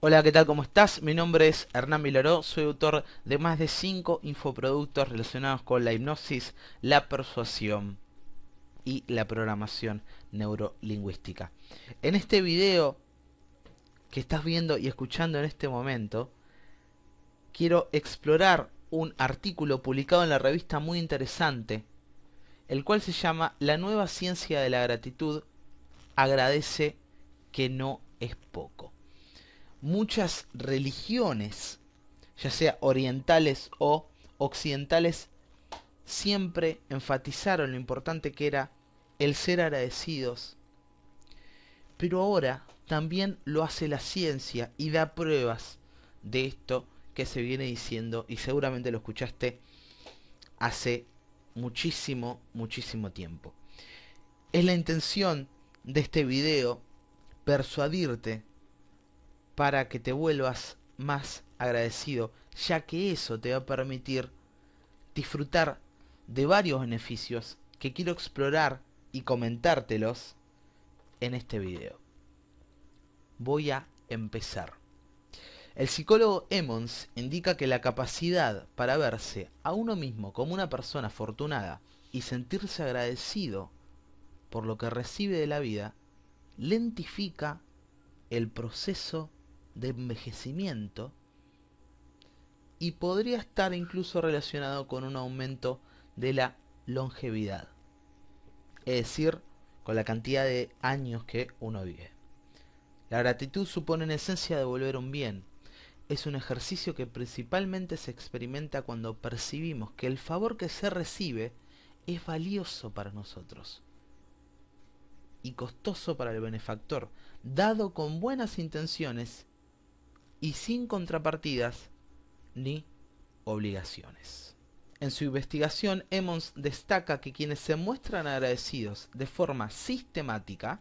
Hola, ¿qué tal? ¿Cómo estás? Mi nombre es Hernán Milaró, soy autor de más de 5 infoproductos relacionados con la hipnosis, la persuasión y la programación neurolingüística. En este video que estás viendo y escuchando en este momento, quiero explorar un artículo publicado en la revista muy interesante, el cual se llama La nueva ciencia de la gratitud agradece que no es poco muchas religiones, ya sea orientales o occidentales, siempre enfatizaron lo importante que era el ser agradecidos. Pero ahora también lo hace la ciencia y da pruebas de esto que se viene diciendo y seguramente lo escuchaste hace muchísimo, muchísimo tiempo. Es la intención de este video persuadirte para que te vuelvas más agradecido, ya que eso te va a permitir disfrutar de varios beneficios que quiero explorar y comentártelos en este video. Voy a empezar. El psicólogo Emmons indica que la capacidad para verse a uno mismo como una persona afortunada y sentirse agradecido por lo que recibe de la vida lentifica el proceso de envejecimiento y podría estar incluso relacionado con un aumento de la longevidad, es decir, con la cantidad de años que uno vive. La gratitud supone en esencia devolver un bien. Es un ejercicio que principalmente se experimenta cuando percibimos que el favor que se recibe es valioso para nosotros y costoso para el benefactor, dado con buenas intenciones y sin contrapartidas ni obligaciones. En su investigación, Emmons destaca que quienes se muestran agradecidos de forma sistemática,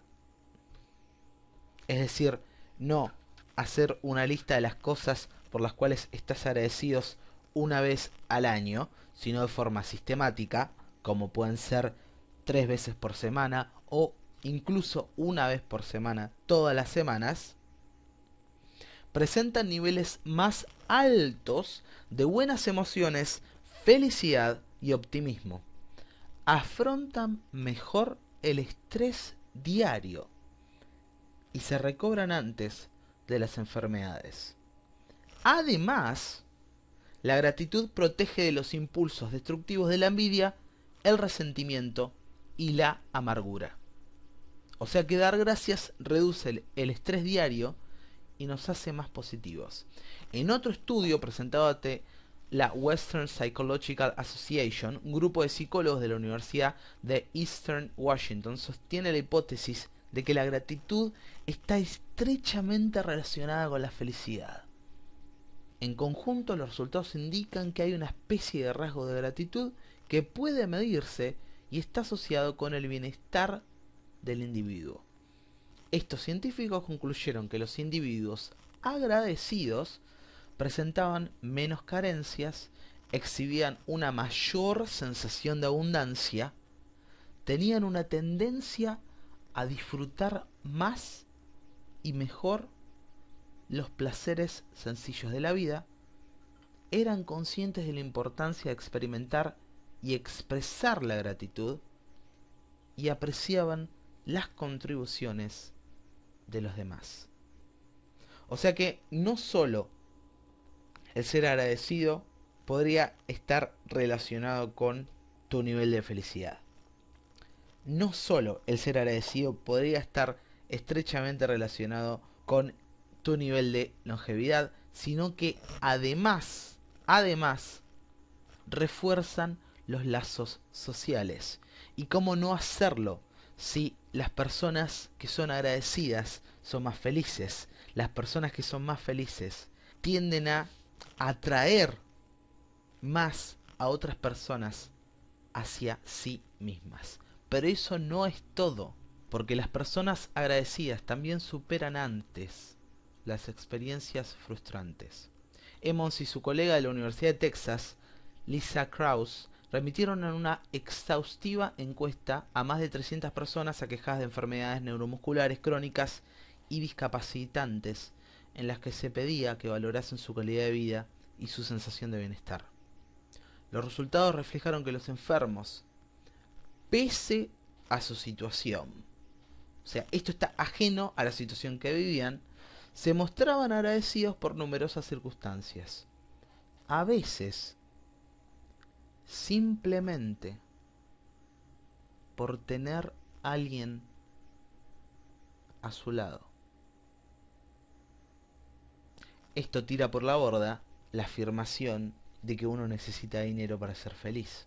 es decir, no hacer una lista de las cosas por las cuales estás agradecidos una vez al año, sino de forma sistemática, como pueden ser tres veces por semana o incluso una vez por semana, todas las semanas, presentan niveles más altos de buenas emociones, felicidad y optimismo. Afrontan mejor el estrés diario y se recobran antes de las enfermedades. Además, la gratitud protege de los impulsos destructivos de la envidia, el resentimiento y la amargura. O sea que dar gracias reduce el, estrés diario y nos hace más positivos. En otro estudio presentado ante la Western Psychological Association, un grupo de psicólogos de la Universidad de Eastern Washington, sostiene la hipótesis de que la gratitud está estrechamente relacionada con la felicidad. En conjunto, los resultados indican que hay una especie de rasgo de gratitud que puede medirse y está asociado con el bienestar del individuo. Estos científicos concluyeron que los individuos agradecidos presentaban menos carencias, exhibían una mayor sensación de abundancia, tenían una tendencia a disfrutar más y mejor los placeres sencillos de la vida, eran conscientes de la importancia de experimentar y expresar la gratitud y apreciaban las contribuciones de los demás. O sea que no sólo el ser agradecido podría estar relacionado con tu nivel de felicidad. No solo el ser agradecido podría estar estrechamente relacionado con tu nivel de longevidad, sino que además, además, refuerzan los lazos sociales. ¿Y cómo no hacerlo si las personas que son agradecidas son más felices, las personas que son más felices tienden a atraer más a otras personas hacia sí mismas. Pero eso no es todo, porque las personas agradecidas también superan antes las experiencias frustrantes. Emmons y su colega de la Universidad de Texas, Lisa kraus remitieron en una exhaustiva encuesta a más de 300 personas aquejadas de enfermedades neuromusculares crónicas y discapacitantes, en las que se pedía que valorasen su calidad de vida y su sensación de bienestar. Los resultados reflejaron que los enfermos, pese a su situación, o sea, esto está ajeno a la situación que vivían, se mostraban agradecidos por numerosas circunstancias. A veces, simplemente por tener a alguien a su lado. Esto tira por la borda la afirmación de que uno necesita dinero para ser feliz.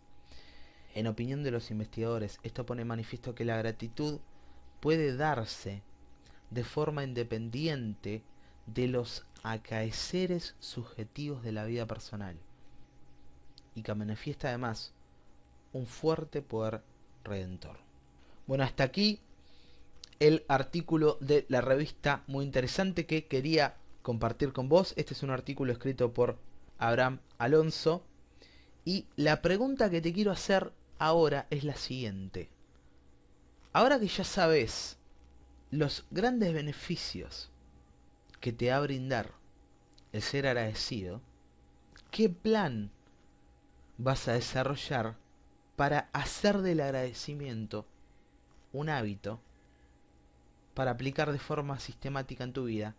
En opinión de los investigadores, esto pone manifiesto que la gratitud puede darse de forma independiente de los acaeceres subjetivos de la vida personal y que manifiesta además un fuerte poder redentor. Bueno, hasta aquí el artículo de la revista muy interesante que quería compartir con vos. Este es un artículo escrito por Abraham Alonso. Y la pregunta que te quiero hacer ahora es la siguiente. Ahora que ya sabes los grandes beneficios que te va a brindar el ser agradecido, ¿qué plan vas a desarrollar para hacer del agradecimiento un hábito para aplicar de forma sistemática en tu vida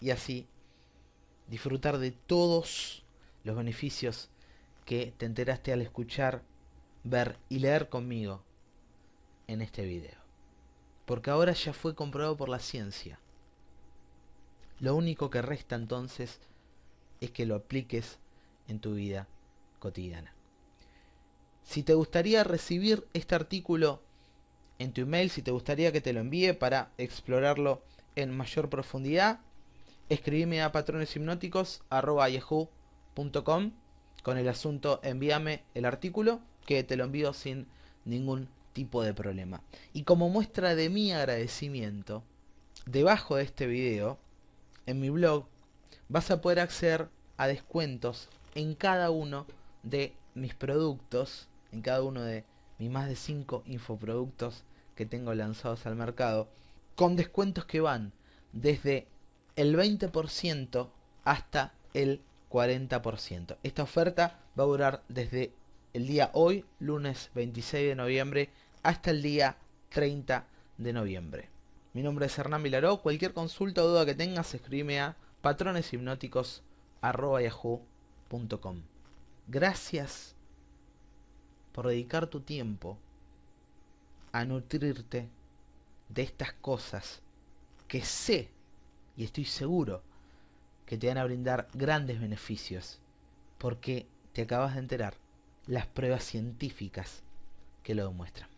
y así disfrutar de todos los beneficios que te enteraste al escuchar, ver y leer conmigo en este video. Porque ahora ya fue comprobado por la ciencia. Lo único que resta entonces es que lo apliques en tu vida cotidiana. Si te gustaría recibir este artículo en tu email, si te gustaría que te lo envíe para explorarlo en mayor profundidad, escribime a yahoo.com con el asunto envíame el artículo que te lo envío sin ningún tipo de problema. Y como muestra de mi agradecimiento, debajo de este video, en mi blog, vas a poder acceder a descuentos en cada uno de mis productos, en cada uno de mis más de 5 infoproductos que tengo lanzados al mercado, con descuentos que van desde el 20% hasta el 40%. Esta oferta va a durar desde el día hoy, lunes 26 de noviembre, hasta el día 30 de noviembre. Mi nombre es Hernán Vilaró. Cualquier consulta o duda que tengas, escríbeme a Gracias por dedicar tu tiempo a nutrirte de estas cosas que sé y estoy seguro que te van a brindar grandes beneficios porque te acabas de enterar las pruebas científicas que lo demuestran.